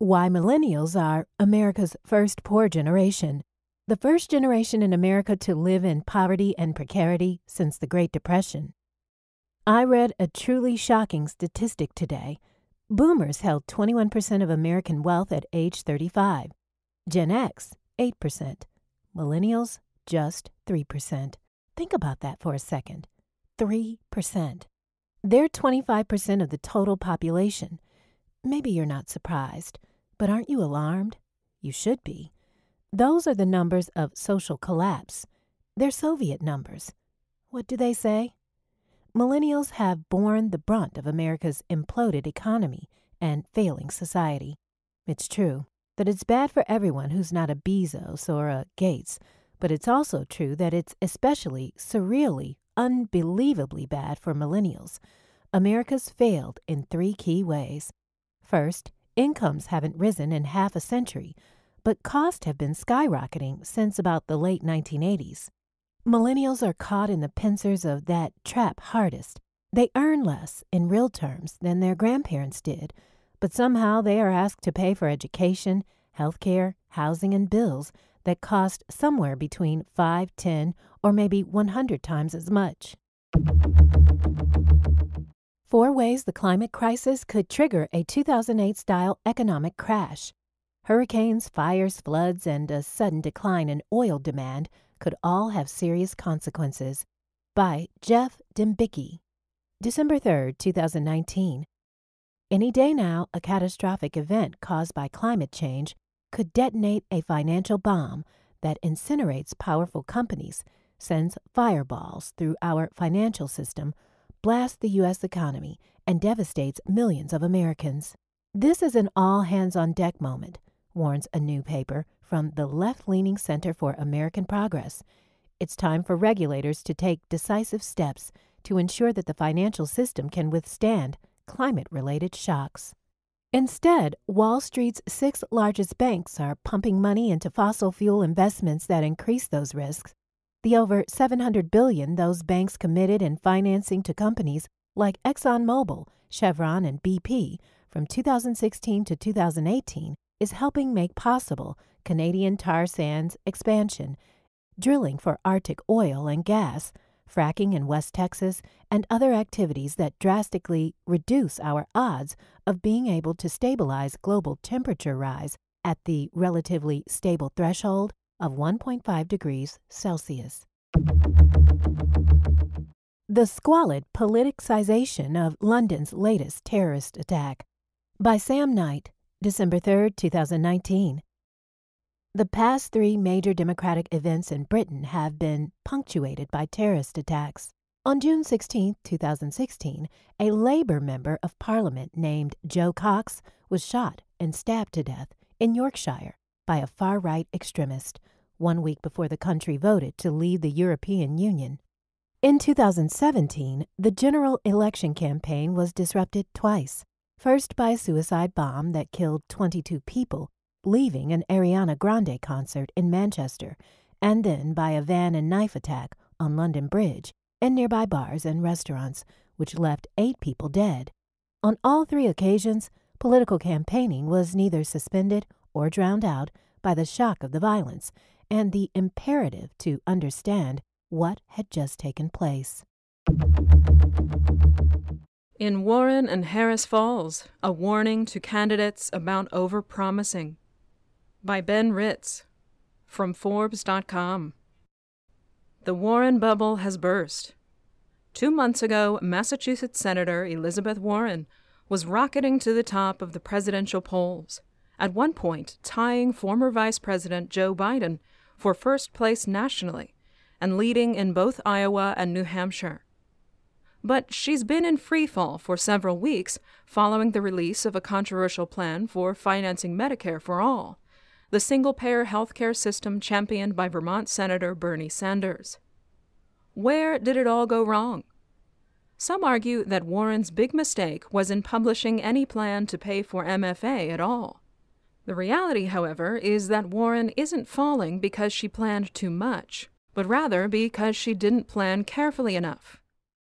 Why millennials are America's first poor generation. The first generation in America to live in poverty and precarity since the Great Depression. I read a truly shocking statistic today. Boomers held 21% of American wealth at age 35, Gen X, 8%, Millennials, just 3%. Think about that for a second 3%. They're 25% of the total population. Maybe you're not surprised. But aren't you alarmed? You should be. Those are the numbers of social collapse. They're Soviet numbers. What do they say? Millennials have borne the brunt of America's imploded economy and failing society. It's true that it's bad for everyone who's not a Bezos or a Gates, but it's also true that it's especially surreally, unbelievably bad for millennials. America's failed in three key ways. First, Incomes haven't risen in half a century, but costs have been skyrocketing since about the late 1980s. Millennials are caught in the pincers of that trap hardest. They earn less, in real terms, than their grandparents did, but somehow they are asked to pay for education, health care, housing, and bills that cost somewhere between 5, 10, or maybe 100 times as much. Four ways the climate crisis could trigger a 2008 style economic crash. Hurricanes, fires, floods, and a sudden decline in oil demand could all have serious consequences. By Jeff Dimbicki. December 3, 2019. Any day now, a catastrophic event caused by climate change could detonate a financial bomb that incinerates powerful companies, sends fireballs through our financial system blasts the U.S. economy and devastates millions of Americans. This is an all hands on deck moment, warns a new paper from the left leaning Center for American Progress. It's time for regulators to take decisive steps to ensure that the financial system can withstand climate related shocks. Instead, Wall Street's six largest banks are pumping money into fossil fuel investments that increase those risks the over 700 billion those banks committed in financing to companies like ExxonMobil, Chevron, and BP from 2016 to 2018 is helping make possible Canadian tar sands expansion, drilling for Arctic oil and gas, fracking in West Texas, and other activities that drastically reduce our odds of being able to stabilize global temperature rise at the relatively stable threshold of 1.5 degrees Celsius. The squalid politicization of London's latest terrorist attack by Sam Knight, December 3, 2019. The past three major democratic events in Britain have been punctuated by terrorist attacks. On June 16, 2016, a Labour member of Parliament named Joe Cox was shot and stabbed to death in Yorkshire by a far right extremist one week before the country voted to leave the European Union. In 2017, the general election campaign was disrupted twice. First, by a suicide bomb that killed 22 people, leaving an Ariana Grande concert in Manchester, and then by a van and knife attack on London Bridge and nearby bars and restaurants, which left eight people dead. On all three occasions, political campaigning was neither suspended or drowned out by the shock of the violence and the imperative to understand what had just taken place. In Warren and Harris Falls, a warning to candidates about overpromising. By Ben Ritz from Forbes.com. The Warren bubble has burst. Two months ago, Massachusetts Senator Elizabeth Warren was rocketing to the top of the presidential polls at one point tying former Vice President Joe Biden for first place nationally and leading in both Iowa and New Hampshire. But she's been in free fall for several weeks following the release of a controversial plan for financing Medicare for all, the single payer health care system championed by Vermont Senator Bernie Sanders. Where did it all go wrong? Some argue that Warren's big mistake was in publishing any plan to pay for MFA at all. The reality, however, is that Warren isn't falling because she planned too much, but rather because she didn't plan carefully enough.